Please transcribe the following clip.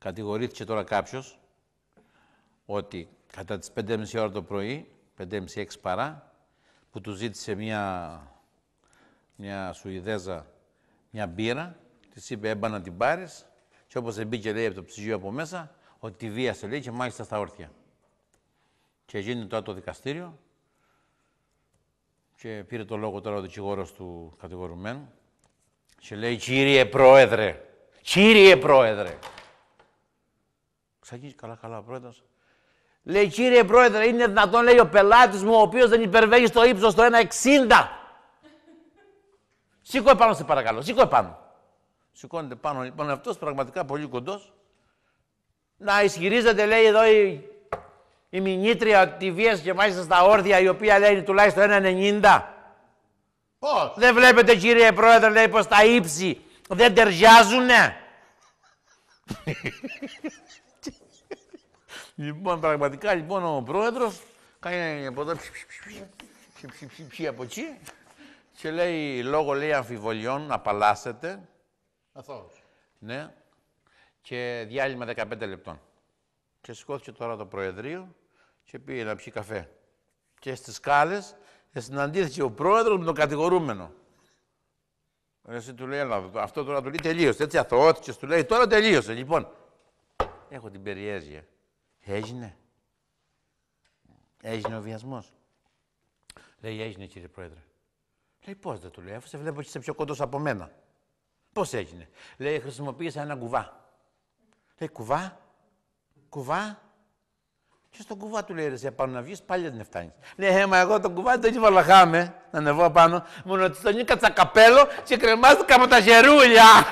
Κατηγορήθηκε τώρα κάποιος ότι κατά τις 5.30 ώρα το πρωί, 5.30-6 παρά, που του ζήτησε μια, μια Σουηδέζα μια μπύρα, της είπε έμπα να την πάρεις και όπως δεν μπήκε λέει από το ψυγείο από μέσα, ότι τη βίασε λέει και μάλιστα στα όρθια. Και γίνει τώρα το δικαστήριο και πήρε το λόγο τώρα ο δικηγόρος του κατηγορουμένου και λέει «Κύριε Πρόεδρε, κύριε Πρόεδρε, ξαγγίζει καλά, καλά ο πρόεδρος. Λέει, κύριε πρόεδρε, είναι δυνατόν, λέει ο πελάτης μου, ο οποίος δεν υπερβαίνει στο ύψος το 1,60. Σήκω επάνω, σε παρακαλώ, σήκω επάνω. Σηκώνεται πάνω λοιπόν αυτός, πραγματικά πολύ κοντός. Να ισχυρίζεται, λέει εδώ η, η μηνύτρια της βίας και μάλιστα στα όρθια η οποία λέει είναι τουλάχιστον 1,90. Πώ! Δεν βλέπετε κύριε Πρόεδρε, λέει πως τα ύψη δεν ταιριάζουνε. Λοιπόν, πραγματικά λοιπόν ο πρόεδρος κάνει από εδώ ψι από εκεί και λέει λόγω λέει αμφιβολιών απαλλάσσεται. Αθώος. Ναι. Και διάλειμμα 15 λεπτών. Και σηκώθηκε τώρα το Προεδρείο και πήγε να πιει καφέ. Και στις σκάλες συναντήθηκε ο πρόεδρος με τον κατηγορούμενο. Εσύ του λέει, αυτό τώρα του λέει τελείωσε. Έτσι αθωώθηκε, του λέει, τώρα τελείωσε. Λοιπόν, έχω την περιέργεια. Έγινε. Έγινε ο βιασμός. Λέει, έγινε κύριε Πρόεδρε. Λέει, πώς δεν του λέει, αφού σε βλέπω ότι είσαι πιο κοντός από μένα. Πώς έγινε. Λέει, χρησιμοποίησα ένα κουβά. Λέει, κουβά, κουβά. Και στον κουβά του λέει, ρε, σε πάνω να βγεις, πάλι δεν φτάνεις. Λέει, ε, μα εγώ τον κουβά τον είπα, λαχάμε. Να ανεβώ πάνω. Μόνο ότι στον ήκα τσακαπέλο και κρεμάστηκα από τα γερούλια.